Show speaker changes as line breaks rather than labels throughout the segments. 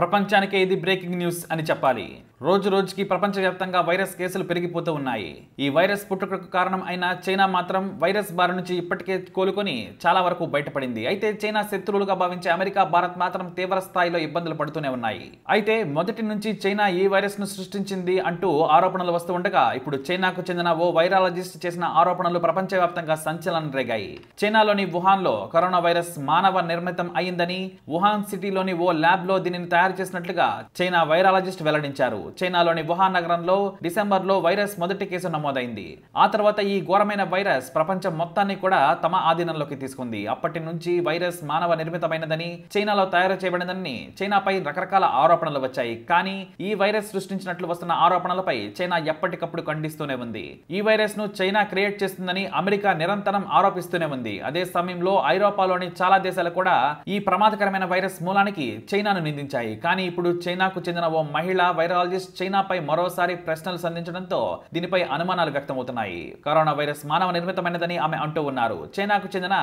ప్రపంచానికే ఇది breaking news అని చెప్పాలి రోజు రోజుకి ప్రపంచవ్యాప్తంగా వైరస్ కేసులు పెరిగిపోతూ ఉన్నాయి ఈ వైరస్ పుట్టుకకు కారణం అయిన చైనా మాత్రం వైరస్ బారి నుంచి ఇప్పటికే కోలుకొని చాలా వరకు బయటపడింది అయితే చైనా శత్రువులుగా భావించే అమెరికా భారత్ మాత్రం తీవ్ర స్థాయిలో ఇబ్బందులు పడుతూనే ఉన్నాయి అయితే మొదటి నుంచి చైనా ఈ వైరస్ ను సృష్టించింది అంటూ ఆరోపణలు వస్తూ ఉండగా ఇప్పుడు చైనాకు చెందిన ఓ వైరాలజిస్ట్ చేసిన ఆరోపణలు ప్రపంచవ్యాప్తంగా సంచలనం రేగాయి చైనాలోని వుహాన్ లో కరోనా వైరస్ మానవ నిర్మితం అయిందని వుహాన్ సిటీలోని ఓ ల్యాబ్ లో దీనిని తయారు తయారు చేసినట్లుగా చైనా వైరాలజిస్ట్ వెల్లడించారు చైనాలోని వుహాన్ నగరంలో డిసెంబర్ లో వైరస్ మొదటి కేసు నమోదైంది ఆ తర్వాత ఈ ఘోరమైన వైరస్ ప్రపంచం మొత్తాన్ని కూడా తమ ఆధీనంలోకి తీసుకుంది అప్పటి నుంచి వైరస్ మానవ నిర్మితమైనదని చైనాలో తయారు చేయబడినదని చైనాపై రకరకాల ఆరోపణలు వచ్చాయి కానీ ఈ వైరస్ సృష్టించినట్లు వస్తున్న ఆరోపణలపై చైనా ఎప్పటికప్పుడు ఖండిస్తూనే ఉంది ఈ వైరస్ ను చైనా క్రియేట్ చేస్తుందని అమెరికా నిరంతరం ఆరోపిస్తూనే ఉంది అదే సమయంలో ఐరోపాలోని చాలా దేశాలు కూడా ఈ ప్రమాదకరమైన వైరస్ మూలానికి చైనాను నిందించాయి కానీ ఇప్పుడు చైనాకు చెందిన ఓ మహిళ వైరాలజిస్ట్ చైనాపై మరోసారి ప్రశ్నలు సంధించడంతో దీనిపై అనుమానాలు వ్యక్తమవుతున్నాయి కరోనా వైరస్ మానవ నిర్మితమైనదని ఆమె అంటూ ఉన్నారు చైనాకు చెందిన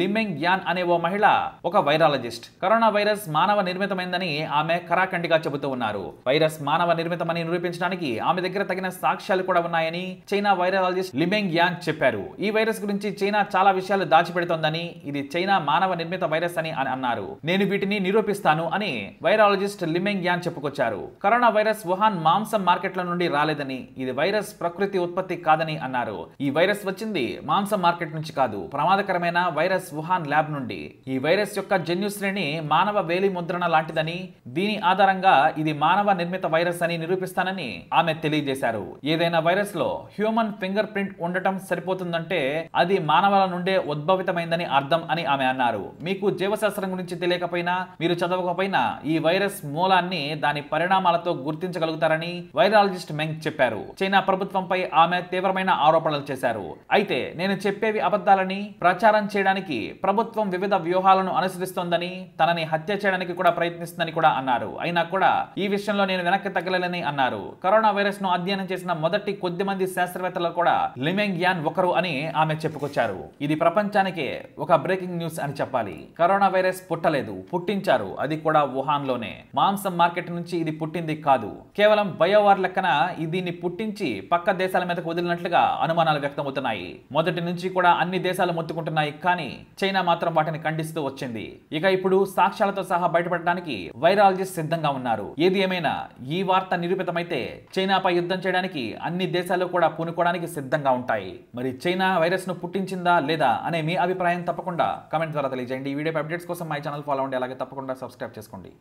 లిమెంగ్ యాన్ అనే ఓ మహిళ ఒక వైరాలజిస్ట్ కరోనా వైరస్ మానవ నిర్మితమైందని ఆమె కరాఖండిగా చెబుతూ ఉన్నారు వైరస్ మానవ నిర్మితమని నిరూపించడానికి ఆమె దగ్గర తగిన సాక్ష్యాలు కూడా ఉన్నాయని చైనా వైరాలజిస్ట్ లిమెంగ్ యాన్ చెప్పారు ఈ వైరస్ గురించి చైనా చాలా విషయాలు దాచిపెడుతోందని ఇది చైనా మానవ నిర్మిత వైరస్ అని అన్నారు నేను వీటిని నిరూపిస్తాను అని వైరాలజీ వైరాలజిస్ట్ లిమెంగ్ యాన్ చెప్పుకొచ్చారు కరోనా వైరస్ వుహాన్ మాంసం మార్కెట్ల నుండి రాలేదని ఇది వైరస్ ప్రకృతి ఉత్పత్తి కాదని అన్నారు ఈ వైరస్ వచ్చింది మాంసం మార్కెట్ నుంచి కాదు ప్రమాదకరమైన వైరస్ వుహాన్ ల్యాబ్ నుండి ఈ వైరస్ యొక్క జన్యు శ్రేణి మానవ వేలి ముద్రణ లాంటిదని దీని ఆధారంగా ఇది మానవ నిర్మిత వైరస్ అని నిరూపిస్తానని ఆమె తెలియజేశారు ఏదైనా వైరస్ లో హ్యూమన్ ఫింగర్ ప్రింట్ ఉండటం సరిపోతుందంటే అది మానవాల నుండే ఉద్భవితమైందని అర్థం అని ఆమె అన్నారు మీకు జీవశాస్త్రం గురించి తెలియకపోయినా మీరు చదవకపోయినా ఈ వైరస్ వైరస్ మూలాన్ని దాని పరిణామాలతో గుర్తించగలుగుతారని వైరాలజిస్ట్ మెంగ్ చెప్పారు చైనా ప్రభుత్వంపై ఆమె తీవ్రమైన ఆరోపణలు చేశారు అయితే నేను చెప్పేవి అబద్ధాలని ప్రచారం చేయడానికి ప్రభుత్వం వివిధ వ్యూహాలను అనుసరిస్తోందని తనని హత్య చేయడానికి కూడా ప్రయత్నిస్తుందని కూడా అన్నారు అయినా కూడా ఈ విషయంలో నేను వెనక్కి తగ్గలేనని అన్నారు కరోనా వైరస్ ను అధ్యయనం చేసిన మొదటి కొద్ది మంది శాస్త్రవేత్తలు కూడా లిమెంగ్ యాన్ ఒకరు అని ఆమె చెప్పుకొచ్చారు ఇది ప్రపంచానికే ఒక బ్రేకింగ్ న్యూస్ అని చెప్పాలి కరోనా వైరస్ పుట్టలేదు పుట్టించారు అది కూడా వుహాన్ లోనే మాత్రమే మాంసం మార్కెట్ నుంచి ఇది పుట్టింది కాదు కేవలం బయోవార్ లెక్కన దీన్ని పుట్టించి పక్క దేశాల మీదకు వదిలినట్లుగా అనుమానాలు వ్యక్తమవుతున్నాయి మొదటి నుంచి కూడా అన్ని దేశాలు మొత్తుకుంటున్నాయి కానీ చైనా మాత్రం వాటిని ఖండిస్తూ వచ్చింది ఇక ఇప్పుడు సాక్ష్యాలతో సహా బయటపడడానికి వైరాలజిస్ట్ సిద్ధంగా ఉన్నారు ఏది ఏమైనా ఈ వార్త నిరూపితమైతే చైనాపై యుద్ధం చేయడానికి అన్ని దేశాలు కూడా పూనుకోవడానికి సిద్ధంగా ఉంటాయి మరి చైనా వైరస్ ను పుట్టించిందా లేదా అనే మీ అభిప్రాయం తప్పకుండా కమెంట్ ద్వారా తెలియజేయండి ఈ వీడియో అప్డేట్స్ కోసం మై ఛానల్ ఫాలో అవ్వండి అలాగే తప్పకుండా సబ్స్క్రైబ్ చేసుకోండి